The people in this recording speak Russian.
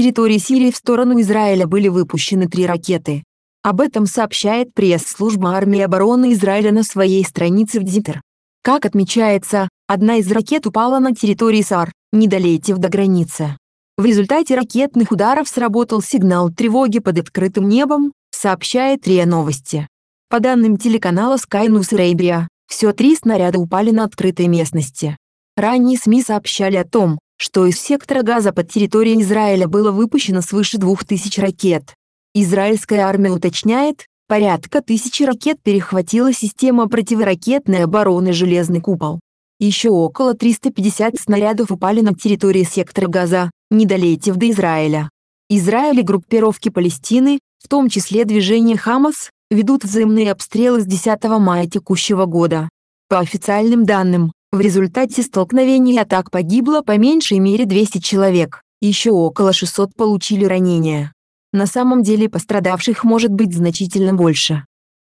территории Сирии в сторону Израиля были выпущены три ракеты. Об этом сообщает пресс-служба армии обороны Израиля на своей странице в Дитер. Как отмечается, одна из ракет упала на территории САР, не долетев до границы. В результате ракетных ударов сработал сигнал тревоги под открытым небом, сообщает РИА Новости. По данным телеканала Sky News Arabia, все три снаряда упали на открытой местности. Ранние СМИ сообщали о том, что из сектора газа под территорией Израиля было выпущено свыше 2000 ракет. Израильская армия уточняет, порядка тысячи ракет перехватила система противоракетной обороны «Железный купол». Еще около 350 снарядов упали на территории сектора Газа, не долетев до Израиля. Израиль и группировки Палестины, в том числе движение «Хамас», ведут взаимные обстрелы с 10 мая текущего года. По официальным данным, в результате столкновений и атак погибло по меньшей мере 200 человек, еще около 600 получили ранения. На самом деле пострадавших может быть значительно больше.